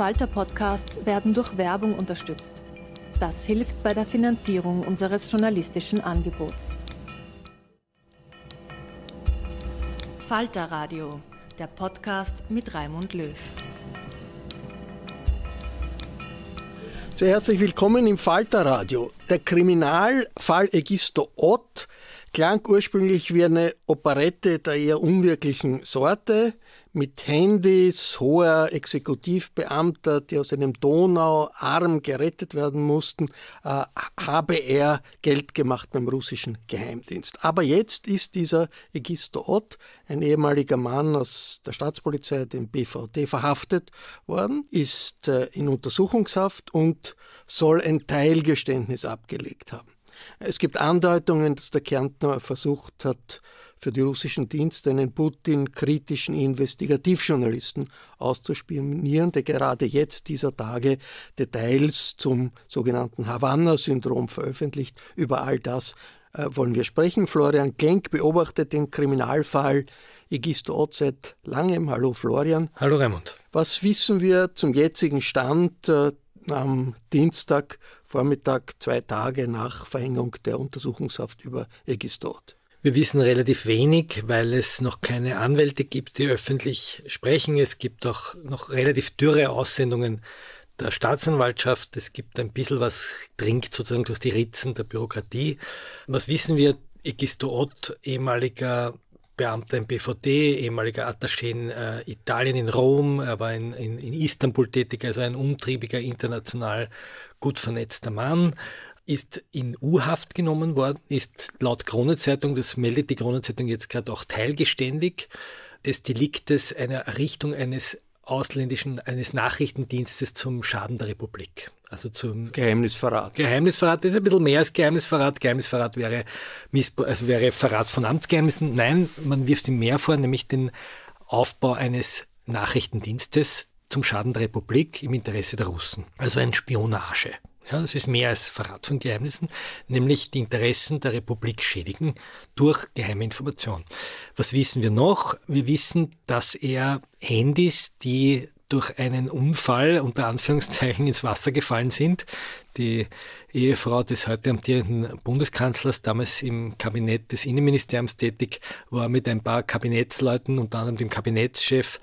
Falter Podcasts werden durch Werbung unterstützt. Das hilft bei der Finanzierung unseres journalistischen Angebots. Falter Radio, der Podcast mit Raimund Löw. Sehr herzlich willkommen im Falter Radio. Der Kriminalfall Egisto Ott klang ursprünglich wie eine Operette der eher unwirklichen Sorte mit Handys hoher Exekutivbeamter, die aus einem Donauarm gerettet werden mussten, äh, habe er Geld gemacht beim russischen Geheimdienst. Aber jetzt ist dieser Egisto Ott, ein ehemaliger Mann aus der Staatspolizei, dem BVD, verhaftet worden, ist äh, in Untersuchungshaft und soll ein Teilgeständnis abgelegt haben. Es gibt Andeutungen, dass der Kärntner versucht hat, für die russischen Dienste einen Putin-kritischen Investigativjournalisten auszuspionieren, der gerade jetzt dieser Tage Details zum sogenannten Havanna-Syndrom veröffentlicht. Über all das äh, wollen wir sprechen. Florian Klenk beobachtet den Kriminalfall Egisto Ozet Langem. Hallo Florian. Hallo Raimund. Was wissen wir zum jetzigen Stand äh, am Dienstag Vormittag, zwei Tage nach Verhängung der Untersuchungshaft über Egisto Ozet? Wir wissen relativ wenig, weil es noch keine Anwälte gibt, die öffentlich sprechen. Es gibt auch noch relativ dürre Aussendungen der Staatsanwaltschaft. Es gibt ein bisschen was, dringt sozusagen durch die Ritzen der Bürokratie. Was wissen wir? Egisto Ott, ehemaliger Beamter im BVD, ehemaliger Attaché in äh, Italien, in Rom, er war in, in, in Istanbul tätig, also ein umtriebiger, international gut vernetzter Mann ist in U-Haft genommen worden, ist laut Kronenzeitung, das meldet die Kronenzeitung jetzt gerade auch teilgeständig, des Deliktes einer Errichtung eines ausländischen, eines Nachrichtendienstes zum Schaden der Republik. Also zum Geheimnisverrat. Geheimnisverrat ist ein bisschen mehr als Geheimnisverrat. Geheimnisverrat wäre, Missbrauch, also wäre Verrat von Amtsgeheimnissen. Nein, man wirft ihm mehr vor, nämlich den Aufbau eines Nachrichtendienstes zum Schaden der Republik im Interesse der Russen. Also ein Spionage. Ja, es ist mehr als Verrat von Geheimnissen, nämlich die Interessen der Republik schädigen durch geheime Informationen. Was wissen wir noch? Wir wissen, dass er Handys, die durch einen Unfall unter Anführungszeichen ins Wasser gefallen sind. Die Ehefrau des heute amtierenden Bundeskanzlers, damals im Kabinett des Innenministeriums tätig, war mit ein paar Kabinettsleuten, unter anderem dem Kabinettschef,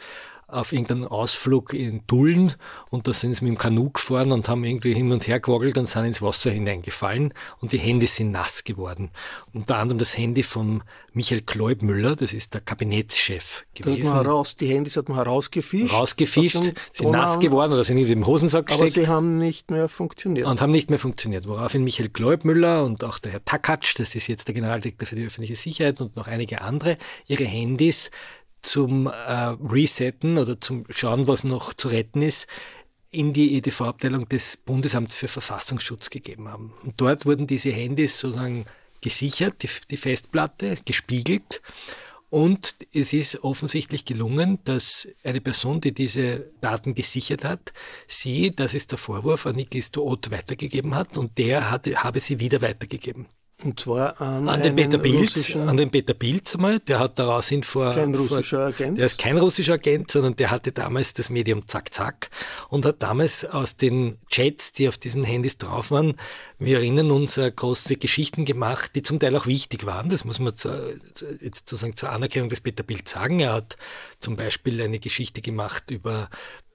auf irgendeinen Ausflug in Tulln und da sind sie mit dem Kanu gefahren und haben irgendwie hin und her gewoggelt und sind ins Wasser hineingefallen und die Hände sind nass geworden. Unter anderem das Handy von Michael Kleubmüller, das ist der Kabinettschef gewesen. hat man heraus, die Handys hat man herausgefischt. Rausgefischt, sind nass geworden oder sind in dem Hosensack aber gesteckt. Aber sie haben nicht mehr funktioniert. Und haben nicht mehr funktioniert, woraufhin Michael Kleubmüller und auch der Herr Takatsch, das ist jetzt der Generaldirektor für die öffentliche Sicherheit und noch einige andere, ihre Handys zum äh, Resetten oder zum Schauen, was noch zu retten ist, in die EDV-Abteilung des Bundesamts für Verfassungsschutz gegeben haben. Und dort wurden diese Handys sozusagen gesichert, die, die Festplatte gespiegelt. Und es ist offensichtlich gelungen, dass eine Person, die diese Daten gesichert hat, sie, das ist der Vorwurf, an Nikisto Ott weitergegeben hat und der hat, habe sie wieder weitergegeben. Und zwar an, an den Peter Pilz, an den Peter Pilz einmal, der hat daraus hin vor. Kein russischer vor, Agent. Der ist kein russischer Agent, sondern der hatte damals das Medium Zack Zack und hat damals aus den Chats, die auf diesen Handys drauf waren, wir erinnern uns, äh, große Geschichten gemacht, die zum Teil auch wichtig waren. Das muss man zu, jetzt sozusagen zur Anerkennung des Peter Pilz sagen. Er hat zum Beispiel eine Geschichte gemacht über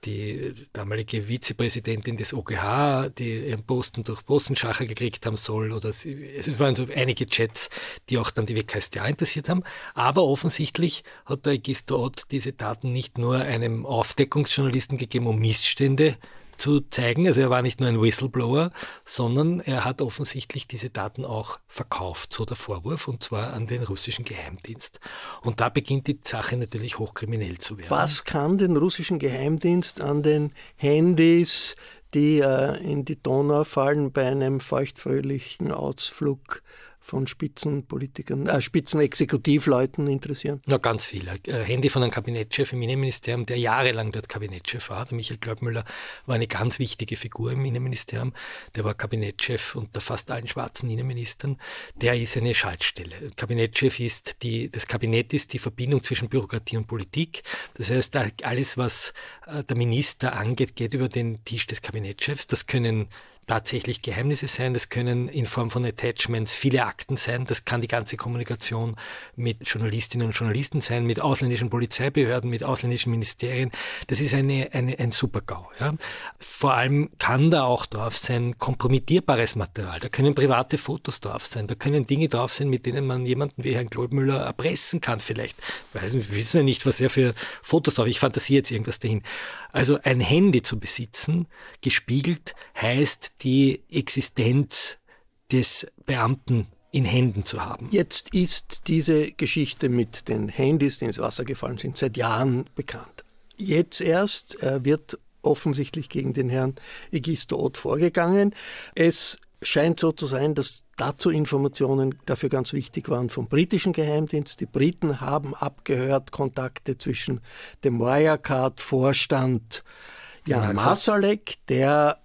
die damalige Vizepräsidentin des OGH, die ihren Posten durch Postenschacher gekriegt haben soll, oder sie, es waren so einige Chats, die auch dann die WKStA interessiert haben. Aber offensichtlich hat der Register diese Daten nicht nur einem Aufdeckungsjournalisten gegeben, um Missstände äh, zu zeigen. Also er war nicht nur ein Whistleblower, sondern er hat offensichtlich diese Daten auch verkauft, so der Vorwurf, und zwar an den russischen Geheimdienst. Und da beginnt die Sache natürlich hochkriminell zu werden. Was kann den russischen Geheimdienst an den Handys, die äh, in die Donau fallen bei einem feuchtfröhlichen Ausflug von Spitzenpolitikern, äh, Spitzenexekutivleuten interessieren? Ja, ganz viele. Äh, Handy von einem Kabinettschef im Innenministerium, der jahrelang dort Kabinettschef war. Der Michael Glaubmüller war eine ganz wichtige Figur im Innenministerium. Der war Kabinettschef unter fast allen schwarzen Innenministern. Der ist eine Schaltstelle. Kabinettschef ist die, das Kabinett ist die Verbindung zwischen Bürokratie und Politik. Das heißt, alles, was äh, der Minister angeht, geht über den Tisch des Kabinettschefs. Das können tatsächlich Geheimnisse sein, das können in Form von Attachments viele Akten sein, das kann die ganze Kommunikation mit Journalistinnen und Journalisten sein, mit ausländischen Polizeibehörden, mit ausländischen Ministerien. Das ist eine, eine, ein Supergau. Ja. Vor allem kann da auch drauf sein kompromittierbares Material, da können private Fotos drauf sein, da können Dinge drauf sein, mit denen man jemanden wie Herrn Globmüller erpressen kann vielleicht. Weiß, wissen wir nicht, was er für Fotos drauf, ich fantasiere jetzt irgendwas dahin. Also ein Handy zu besitzen, gespiegelt, heißt die Existenz des Beamten in Händen zu haben. Jetzt ist diese Geschichte mit den Handys, die ins Wasser gefallen sind, seit Jahren bekannt. Jetzt erst äh, wird offensichtlich gegen den Herrn Egisto Ott vorgegangen. Es scheint so zu sein, dass dazu Informationen dafür ganz wichtig waren vom britischen Geheimdienst. Die Briten haben abgehört Kontakte zwischen dem Wirecard-Vorstand Jan also Masalek, der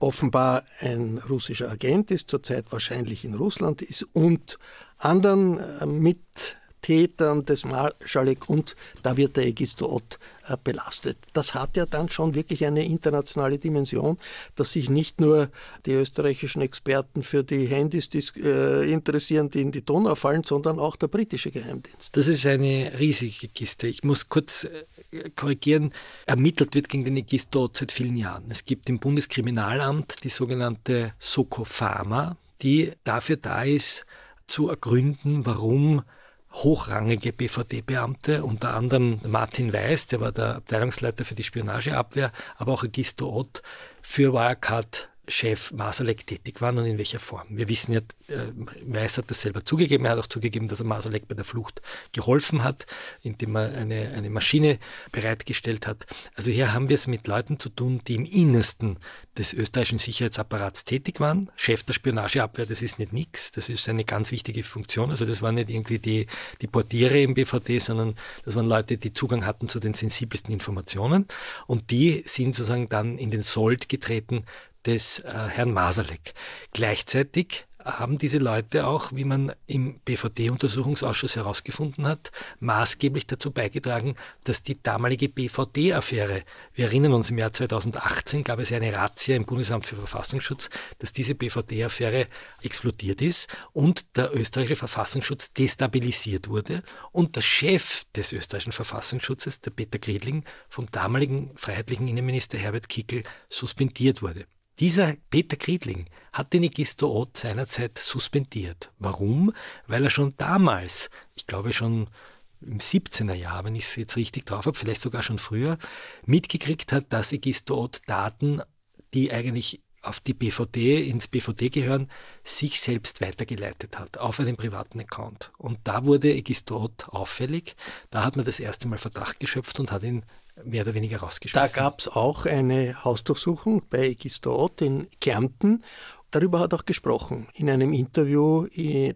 offenbar ein russischer Agent ist, zurzeit wahrscheinlich in Russland ist, und anderen äh, mit Tätern des Marschalek und da wird der Egisto Ott äh, belastet. Das hat ja dann schon wirklich eine internationale Dimension, dass sich nicht nur die österreichischen Experten für die Handys äh, interessieren, die in die Donau fallen, sondern auch der britische Geheimdienst. Das ist eine riesige Kiste. Ich muss kurz äh, korrigieren. Ermittelt wird gegen den Egisto Ott seit vielen Jahren. Es gibt im Bundeskriminalamt die sogenannte Soko Pharma, die dafür da ist, zu ergründen, warum hochrangige BVD-Beamte, unter anderem Martin Weiß, der war der Abteilungsleiter für die Spionageabwehr, aber auch Egisto Ott für Wirecard Chef Masalek tätig waren und in welcher Form. Wir wissen ja, äh, Weiß hat das selber zugegeben, er hat auch zugegeben, dass er Masalek bei der Flucht geholfen hat, indem er eine, eine Maschine bereitgestellt hat. Also hier haben wir es mit Leuten zu tun, die im Innersten des österreichischen Sicherheitsapparats tätig waren. Chef der Spionageabwehr, das ist nicht nix, das ist eine ganz wichtige Funktion. Also das waren nicht irgendwie die, die Portiere im BVD, sondern das waren Leute, die Zugang hatten zu den sensibelsten Informationen und die sind sozusagen dann in den Sold getreten des äh, Herrn Masalek. Gleichzeitig haben diese Leute auch, wie man im BVD-Untersuchungsausschuss herausgefunden hat, maßgeblich dazu beigetragen, dass die damalige BVD-Affäre, wir erinnern uns, im Jahr 2018 gab es ja eine Razzia im Bundesamt für Verfassungsschutz, dass diese BVD-Affäre explodiert ist und der österreichische Verfassungsschutz destabilisiert wurde und der Chef des österreichischen Verfassungsschutzes, der Peter Gredling, vom damaligen freiheitlichen Innenminister Herbert Kickel suspendiert wurde. Dieser Peter Kriedling hat den Egisto Ott seinerzeit suspendiert. Warum? Weil er schon damals, ich glaube schon im 17er Jahr, wenn ich es jetzt richtig drauf habe, vielleicht sogar schon früher, mitgekriegt hat, dass Egisto Ott Daten, die eigentlich auf die BVD, ins BVD gehören, sich selbst weitergeleitet hat, auf einen privaten Account. Und da wurde Egisto Ott auffällig. Da hat man das erste Mal Verdacht geschöpft und hat ihn mehr oder weniger rausgeschmissen. Da gab es auch eine Hausdurchsuchung bei Egistot in Kärnten. Darüber hat auch gesprochen in einem Interview,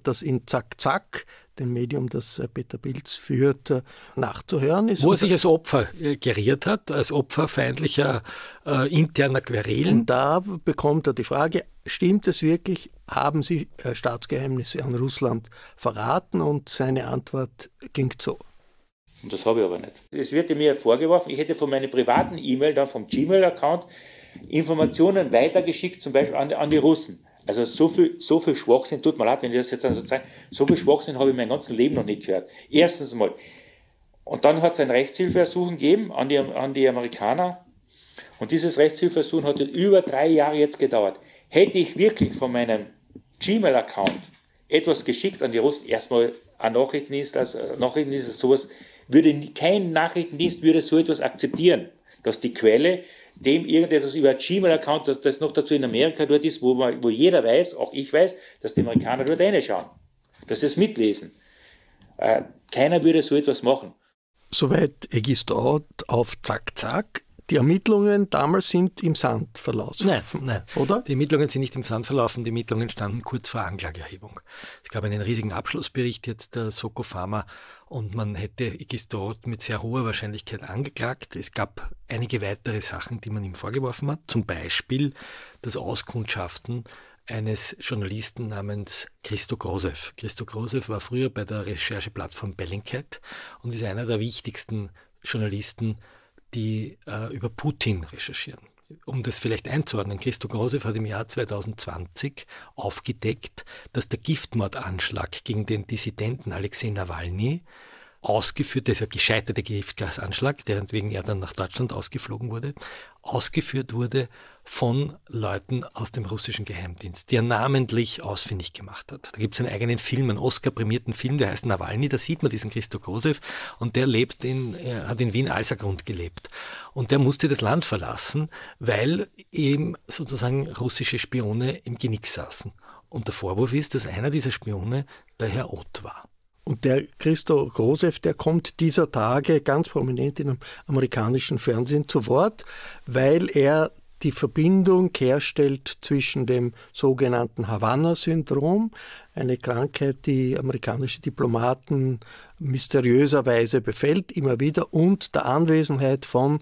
das in Zack Zack, dem Medium, das äh, Peter Pilz führt, äh, nachzuhören ist. Wo er sich als Opfer äh, geriert hat, als Opfer feindlicher äh, interner Querelen. Und da bekommt er die Frage, stimmt es wirklich, haben Sie Staatsgeheimnisse an Russland verraten? Und seine Antwort klingt so. Und das habe ich aber nicht. Es wird mir vorgeworfen, ich hätte von meinem privaten E-Mail, dann vom Gmail-Account, Informationen weitergeschickt, zum Beispiel an, an, die Russen. Also so viel, so viel Schwachsinn, tut mir leid, wenn ich das jetzt so zeige, so viel Schwachsinn habe ich mein ganzes Leben noch nicht gehört. Erstens mal. Und dann hat es ein Rechtshilfeersuchen gegeben an die, an die Amerikaner. Und dieses Rechtshilfeersuchen hat über drei Jahre jetzt gedauert. Hätte ich wirklich von meinem Gmail-Account etwas geschickt an die Russen, erstmal ein Nachrichtendienst, als äh, Nachrichtendienst, sowas, würde kein Nachrichtendienst würde so etwas akzeptieren, dass die Quelle dem irgendetwas über Gmail-Account, dass das noch dazu in Amerika dort ist, wo, man, wo jeder weiß, auch ich weiß, dass die Amerikaner dort reinschauen, dass sie es mitlesen. Äh, keiner würde so etwas machen. Soweit Egis Dort auf Zack Zack die Ermittlungen damals sind im Sand verlaufen. Nein, nein. Oder? Die Ermittlungen sind nicht im Sand verlaufen, die Ermittlungen standen kurz vor Anklageerhebung. Es gab einen riesigen Abschlussbericht jetzt der Soko Pharma und man hätte Igistorot mit sehr hoher Wahrscheinlichkeit angeklagt. Es gab einige weitere Sachen, die man ihm vorgeworfen hat. Zum Beispiel das Auskundschaften eines Journalisten namens Christo Grosev. Christo Grosev war früher bei der Rechercheplattform Bellingcat und ist einer der wichtigsten Journalisten die äh, über Putin recherchieren. Um das vielleicht einzuordnen, Christo Grosev hat im Jahr 2020 aufgedeckt, dass der Giftmordanschlag gegen den Dissidenten Alexei Nawalny ausgeführt, dieser gescheiterte Giftgasanschlag, deren wegen er dann nach Deutschland ausgeflogen wurde, ausgeführt wurde von Leuten aus dem russischen Geheimdienst, die er namentlich ausfindig gemacht hat. Da gibt es einen eigenen Film, einen Oscar-prämierten Film, der heißt Nawalny, da sieht man diesen Christo Kosev und der lebt in, äh, hat in wien als Grund gelebt. Und der musste das Land verlassen, weil ihm sozusagen russische Spione im Genick saßen. Und der Vorwurf ist, dass einer dieser Spione der Herr Ott war. Und der Christo Grosev, der kommt dieser Tage ganz prominent in einem amerikanischen Fernsehen zu Wort, weil er die Verbindung herstellt zwischen dem sogenannten Havanna-Syndrom, eine Krankheit, die amerikanische Diplomaten mysteriöserweise befällt, immer wieder, und der Anwesenheit von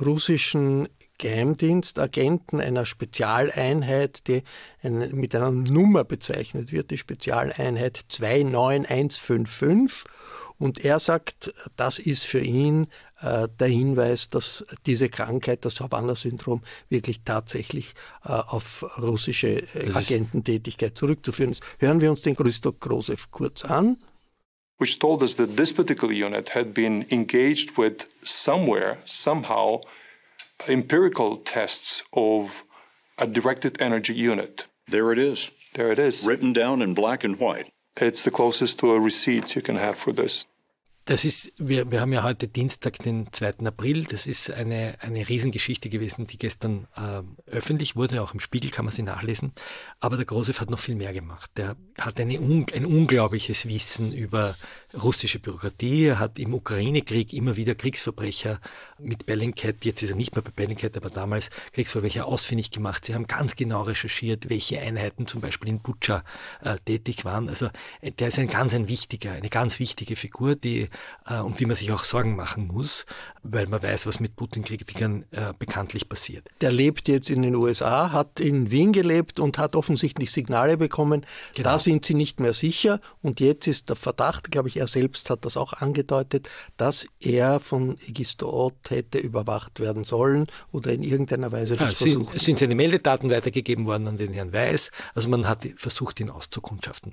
russischen Geheimdienstagenten einer Spezialeinheit, die mit einer Nummer bezeichnet wird, die Spezialeinheit 29155. Und er sagt, das ist für ihn äh, der Hinweis, dass diese Krankheit, das Havanna-Syndrom, wirklich tatsächlich äh, auf russische äh, Agententätigkeit zurückzuführen ist. Hören wir uns den Christoph Grosev kurz an. Which told us that this particular unit had been engaged with somewhere, somehow, empirical tests of a directed energy unit. There it is. There it is. Written down in black and white. It's the closest to a receipt you can have for this das ist, wir, wir haben ja heute Dienstag, den 2. April. Das ist eine, eine Riesengeschichte gewesen, die gestern äh, öffentlich wurde. Auch im Spiegel kann man sie nachlesen. Aber der Grosev hat noch viel mehr gemacht. Der hat eine, ein unglaubliches Wissen über russische Bürokratie. Er hat im Ukraine-Krieg immer wieder Kriegsverbrecher mit Bellingcat, jetzt ist er nicht mehr bei Bellingcat, aber damals Kriegsverbrecher ausfindig gemacht. Sie haben ganz genau recherchiert, welche Einheiten zum Beispiel in Butscha äh, tätig waren. Also äh, der ist ein ganz ein wichtiger, eine ganz wichtige Figur, die äh, um die man sich auch Sorgen machen muss, weil man weiß, was mit Putin-Kritikern äh, bekanntlich passiert. Der lebt jetzt in den USA, hat in Wien gelebt und hat offensichtlich Signale bekommen, genau. da sind sie nicht mehr sicher. Und jetzt ist der Verdacht, glaube ich, er selbst hat das auch angedeutet, dass er von Egisto Ott hätte überwacht werden sollen oder in irgendeiner Weise das ja, ah, versucht. Sind, sind seine Meldedaten weitergegeben worden an den Herrn Weiß? Also man hat versucht, ihn auszukundschaften.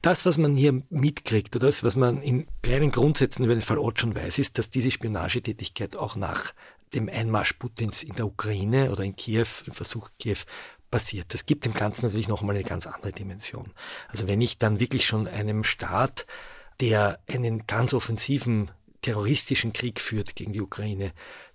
Das, was man hier mitkriegt oder das, was man in kleinen Grundsätzen absetzen über den Fall schon weiß, ist, dass diese Spionagetätigkeit auch nach dem Einmarsch Putins in der Ukraine oder in Kiew, im Versuch Kiew, passiert. Das gibt dem Ganzen natürlich nochmal eine ganz andere Dimension. Also wenn ich dann wirklich schon einem Staat, der einen ganz offensiven terroristischen Krieg führt gegen die Ukraine,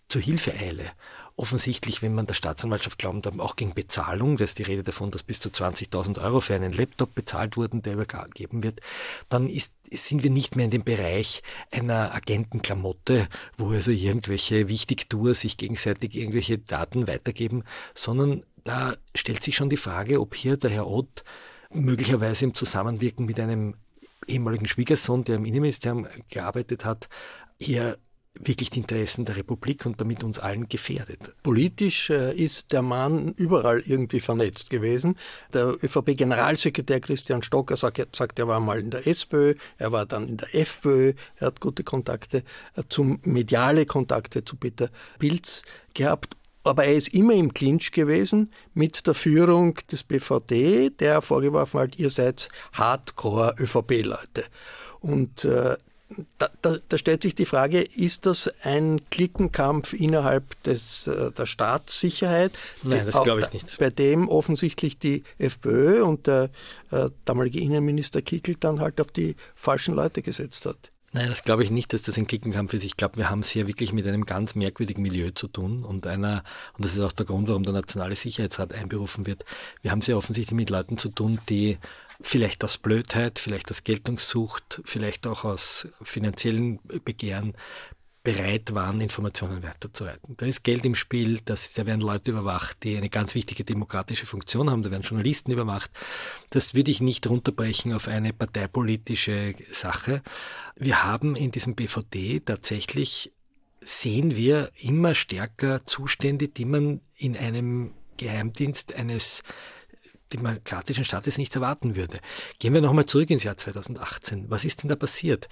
zu Hilfe eile offensichtlich, wenn man der Staatsanwaltschaft glauben darf, auch gegen Bezahlung, da ist die Rede davon, dass bis zu 20.000 Euro für einen Laptop bezahlt wurden, der übergeben wird, dann ist, sind wir nicht mehr in dem Bereich einer Agentenklamotte, wo also irgendwelche Wichtigtour sich gegenseitig irgendwelche Daten weitergeben, sondern da stellt sich schon die Frage, ob hier der Herr Ott möglicherweise im Zusammenwirken mit einem ehemaligen Schwiegersohn, der im Innenministerium gearbeitet hat, hier wirklich die Interessen der Republik und damit uns allen gefährdet. Politisch äh, ist der Mann überall irgendwie vernetzt gewesen. Der ÖVP-Generalsekretär Christian Stocker sagt, sagt, er war mal in der SPÖ, er war dann in der FPÖ, er hat gute Kontakte, äh, zum mediale Kontakte zu Peter Pilz gehabt. Aber er ist immer im Clinch gewesen mit der Führung des BVD, der vorgeworfen hat, ihr seid Hardcore-ÖVP-Leute. Und äh, da, da, da, stellt sich die Frage, ist das ein Klickenkampf innerhalb des, äh, der Staatssicherheit? Nein, äh, das glaube ich nicht. Bei dem offensichtlich die FPÖ und der äh, damalige Innenminister Kickel dann halt auf die falschen Leute gesetzt hat. Nein, das glaube ich nicht, dass das ein Klickenkampf ist. Ich glaube, wir haben es hier wirklich mit einem ganz merkwürdigen Milieu zu tun und einer, und das ist auch der Grund, warum der Nationale Sicherheitsrat einberufen wird. Wir haben es hier offensichtlich mit Leuten zu tun, die vielleicht aus Blödheit, vielleicht aus Geltungssucht, vielleicht auch aus finanziellen Begehren bereit waren, Informationen weiterzuleiten. Da ist Geld im Spiel, da werden Leute überwacht, die eine ganz wichtige demokratische Funktion haben, da werden Journalisten überwacht. Das würde ich nicht runterbrechen auf eine parteipolitische Sache. Wir haben in diesem BVD tatsächlich, sehen wir immer stärker Zustände, die man in einem Geheimdienst eines demokratischen Staates nicht erwarten würde. Gehen wir nochmal zurück ins Jahr 2018. Was ist denn da passiert?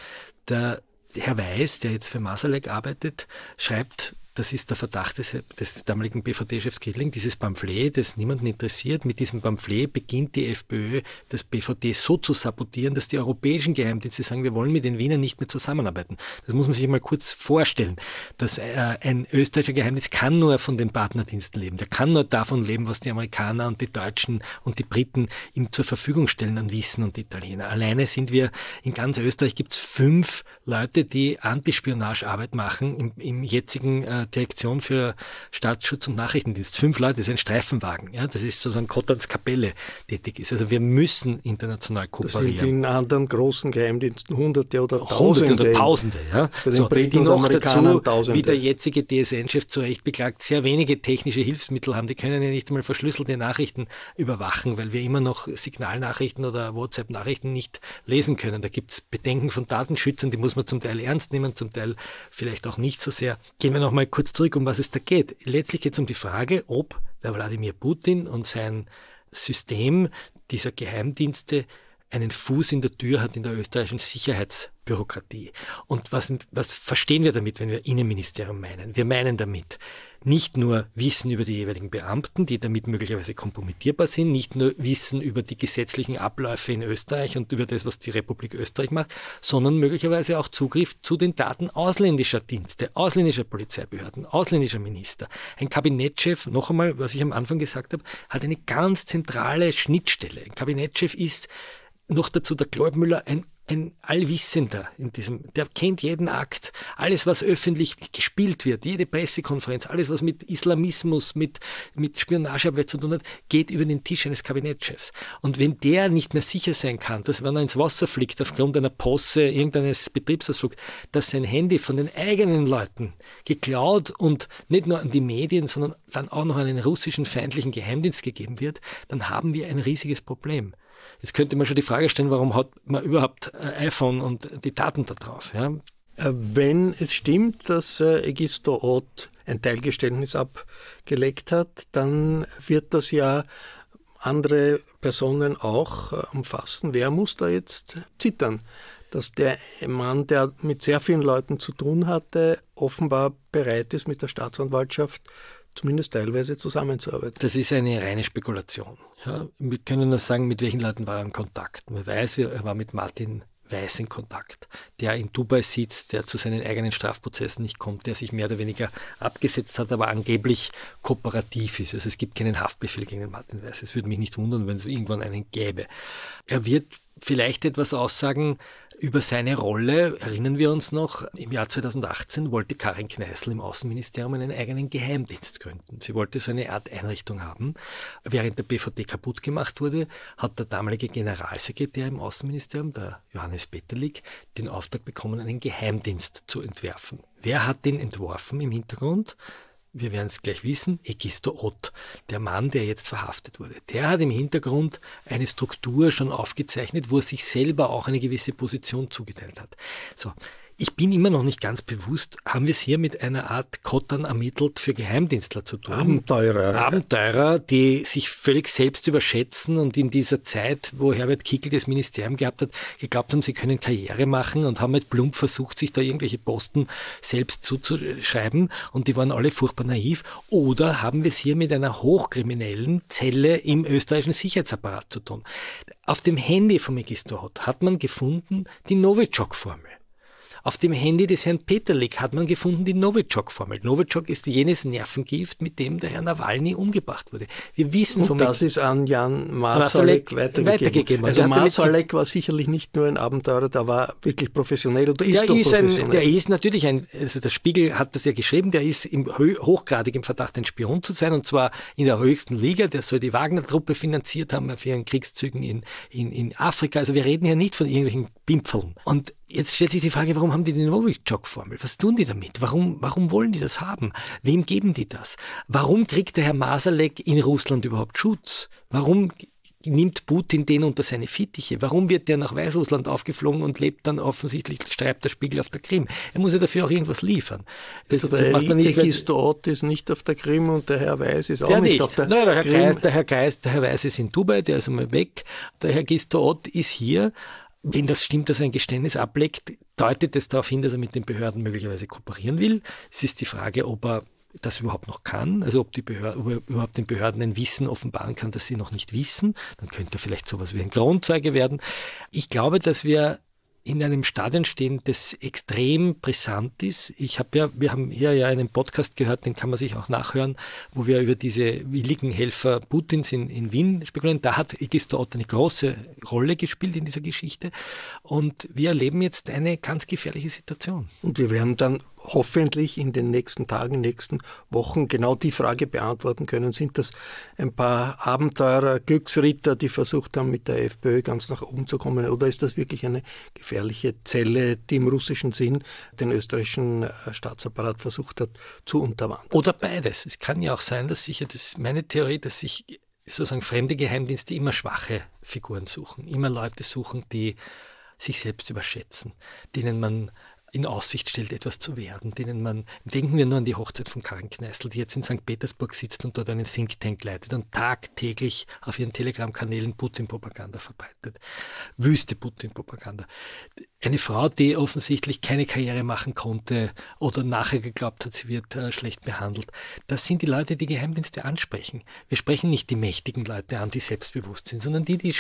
Der Herr Weiß, der jetzt für Masalek arbeitet, schreibt das ist der Verdacht des, des damaligen BVD-Chefs Kittling, dieses Pamphlet, das niemanden interessiert. Mit diesem Pamphlet beginnt die FPÖ, das BVD so zu sabotieren, dass die europäischen Geheimdienste sagen, wir wollen mit den Wienern nicht mehr zusammenarbeiten. Das muss man sich mal kurz vorstellen. Dass, äh, ein österreichischer Geheimdienst kann nur von den Partnerdiensten leben. Der kann nur davon leben, was die Amerikaner und die Deutschen und die Briten ihm zur Verfügung stellen an Wissen und Italiener. Alleine sind wir, in ganz Österreich gibt es fünf Leute, die Antispionagearbeit machen im, im jetzigen äh, Direktion für Staatsschutz und Nachrichtendienst. Fünf Leute ist ein Streifenwagen. Ja? Das ist sozusagen Kottans Kapelle tätig ist. Also wir müssen international kooperieren. Das sind in anderen großen Geheimdiensten Hunderte oder Tausende. Hunderte oder Tausende, ja. Bei den so, Briten die noch dazu, Tausende. wie der jetzige DSN-Chef zu Recht beklagt, sehr wenige technische Hilfsmittel haben. Die können ja nicht einmal verschlüsselte Nachrichten überwachen, weil wir immer noch Signalnachrichten oder WhatsApp-Nachrichten nicht lesen können. Da gibt es Bedenken von Datenschützern, die muss man zum Teil ernst nehmen, zum Teil vielleicht auch nicht so sehr. Gehen wir nochmal kurz zurück, um was es da geht. Letztlich geht es um die Frage, ob der Wladimir Putin und sein System dieser Geheimdienste einen Fuß in der Tür hat in der österreichischen Sicherheitsbürokratie. Und was, was verstehen wir damit, wenn wir Innenministerium meinen? Wir meinen damit nicht nur Wissen über die jeweiligen Beamten, die damit möglicherweise kompromittierbar sind, nicht nur Wissen über die gesetzlichen Abläufe in Österreich und über das, was die Republik Österreich macht, sondern möglicherweise auch Zugriff zu den Daten ausländischer Dienste, ausländischer Polizeibehörden, ausländischer Minister. Ein Kabinettschef, noch einmal, was ich am Anfang gesagt habe, hat eine ganz zentrale Schnittstelle. Ein Kabinettschef ist noch dazu der Kleubmüller ein, ein Allwissender in diesem, der kennt jeden Akt, alles, was öffentlich gespielt wird, jede Pressekonferenz, alles, was mit Islamismus, mit, mit Spionagearbeit zu tun hat, geht über den Tisch eines Kabinettschefs. Und wenn der nicht mehr sicher sein kann, dass wenn er ins Wasser fliegt, aufgrund einer Posse, irgendeines Betriebsausflugs, dass sein Handy von den eigenen Leuten geklaut und nicht nur an die Medien, sondern dann auch noch an einen russischen feindlichen Geheimdienst gegeben wird, dann haben wir ein riesiges Problem. Jetzt könnte man schon die Frage stellen, warum hat man überhaupt ein äh, iPhone und die Daten da drauf? Ja? Äh, wenn es stimmt, dass äh, Egisto Ott ein Teilgeständnis abgelegt hat, dann wird das ja andere Personen auch umfassen. Wer muss da jetzt zittern? Dass der Mann, der mit sehr vielen Leuten zu tun hatte, offenbar bereit ist, mit der Staatsanwaltschaft zumindest teilweise zusammenzuarbeiten. Das ist eine reine Spekulation. Ja. Wir können nur sagen, mit welchen Leuten war er in Kontakt. Man weiß, er war mit Martin Weiß in Kontakt, der in Dubai sitzt, der zu seinen eigenen Strafprozessen nicht kommt, der sich mehr oder weniger abgesetzt hat, aber angeblich kooperativ ist. Also es gibt keinen Haftbefehl gegen Martin Weiß. Es würde mich nicht wundern, wenn es irgendwann einen gäbe. Er wird vielleicht etwas aussagen, über seine Rolle erinnern wir uns noch, im Jahr 2018 wollte Karin Kneißl im Außenministerium einen eigenen Geheimdienst gründen. Sie wollte so eine Art Einrichtung haben. Während der BVD kaputt gemacht wurde, hat der damalige Generalsekretär im Außenministerium, der Johannes Bettelik, den Auftrag bekommen, einen Geheimdienst zu entwerfen. Wer hat den entworfen im Hintergrund? wir werden es gleich wissen, Egisto Ott, der Mann, der jetzt verhaftet wurde. Der hat im Hintergrund eine Struktur schon aufgezeichnet, wo er sich selber auch eine gewisse Position zugeteilt hat. So, ich bin immer noch nicht ganz bewusst, haben wir es hier mit einer Art Kottern ermittelt für Geheimdienstler zu tun? Abenteurer. Abenteurer, die sich völlig selbst überschätzen und in dieser Zeit, wo Herbert Kickel das Ministerium gehabt hat, geglaubt haben, sie können Karriere machen und haben halt plump versucht, sich da irgendwelche Posten selbst zuzuschreiben und die waren alle furchtbar naiv. Oder haben wir es hier mit einer hochkriminellen Zelle im österreichischen Sicherheitsapparat zu tun? Auf dem Handy von Megisto hat man gefunden die Novichok-Formel. Auf dem Handy des Herrn Peterlik hat man gefunden die Novichok-Formel. Novichok ist jenes Nervengift, mit dem der Herr Nawalny umgebracht wurde. Wir wissen Und vom das ist an Jan Marsalek, weitergegeben. weitergegeben. Also Marsalek war sicherlich nicht nur ein Abenteurer, der war wirklich professionell oder ist der doch ist professionell. Ein, der ist natürlich ein, also der Spiegel hat das ja geschrieben, der ist im, hochgradig im Verdacht, ein Spion zu sein und zwar in der höchsten Liga. Der soll die Wagner-Truppe finanziert haben für ihren Kriegszügen in, in, in Afrika. Also wir reden hier nicht von irgendwelchen Pimpfeln. Und Jetzt stellt sich die Frage, warum haben die die novichok formel Was tun die damit? Warum, warum wollen die das haben? Wem geben die das? Warum kriegt der Herr Masalek in Russland überhaupt Schutz? Warum nimmt Putin den unter seine Fittiche? Warum wird der nach Weißrussland aufgeflogen und lebt dann offensichtlich, schreibt der Spiegel auf der Krim? Er muss ja dafür auch irgendwas liefern. Das, also der das Herr nicht, ist dort, ist nicht auf der Krim und der Herr Weiß ist auch nicht, nicht, auf der, Nein, der Herr Krim. Geist, der Herr Geist, der Herr Weiß ist in Dubai, der ist einmal weg. Der Herr Gistort ist hier wenn das stimmt, dass er ein Geständnis ablegt, deutet es darauf hin, dass er mit den Behörden möglicherweise kooperieren will. Es ist die Frage, ob er das überhaupt noch kann, also ob, die Behörden, ob er überhaupt den Behörden ein Wissen offenbaren kann, das sie noch nicht wissen. Dann könnte er vielleicht sowas wie ein Kronzeuge werden. Ich glaube, dass wir in einem Stadion stehen, das extrem brisant ist. Ich habe ja, wir haben hier ja einen Podcast gehört, den kann man sich auch nachhören, wo wir über diese willigen Helfer Putins in, in Wien spekulieren. Da hat Egisto Otto eine große Rolle gespielt in dieser Geschichte. Und wir erleben jetzt eine ganz gefährliche Situation. Und wir werden dann hoffentlich in den nächsten Tagen, nächsten Wochen genau die Frage beantworten können. Sind das ein paar Abenteurer, Glücksritter, die versucht haben, mit der FPÖ ganz nach oben zu kommen? Oder ist das wirklich eine gefährliche Zelle, die im russischen Sinn den österreichischen äh, Staatsapparat versucht hat zu unterwandern? Oder beides. Es kann ja auch sein, dass sich, das meine Theorie, dass sich sozusagen fremde Geheimdienste immer schwache Figuren suchen, immer Leute suchen, die sich selbst überschätzen, denen man in Aussicht stellt, etwas zu werden, denen man, denken wir nur an die Hochzeit von Karin Kneißl, die jetzt in St. Petersburg sitzt und dort einen Think Tank leitet und tagtäglich auf ihren Telegram-Kanälen Putin-Propaganda verbreitet. Wüste Putin-Propaganda. Eine Frau, die offensichtlich keine Karriere machen konnte oder nachher geglaubt hat, sie wird äh, schlecht behandelt. Das sind die Leute, die Geheimdienste ansprechen. Wir sprechen nicht die mächtigen Leute an, die selbstbewusst sind, sondern die, die,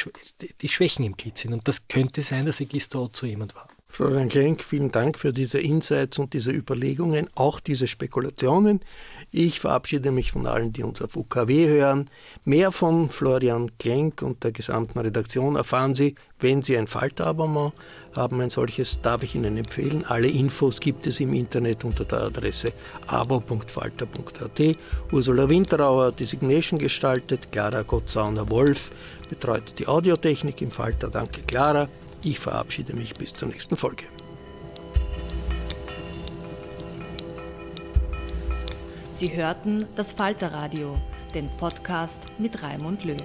die Schwächen im Glied sind. Und das könnte sein, dass Egisto zu jemand war. Florian Klenk, vielen Dank für diese Insights und diese Überlegungen, auch diese Spekulationen. Ich verabschiede mich von allen, die uns auf UKW hören. Mehr von Florian Klenk und der gesamten Redaktion erfahren Sie, wenn Sie ein Falterabonnement haben, ein solches darf ich Ihnen empfehlen. Alle Infos gibt es im Internet unter der Adresse abo.falter.at. Ursula Winterauer hat die Signation gestaltet, Clara Gottsauner-Wolf betreut die Audiotechnik im Falter. Danke, Clara. Ich verabschiede mich bis zur nächsten Folge. Sie hörten das Falterradio, den Podcast mit Raimund Löw.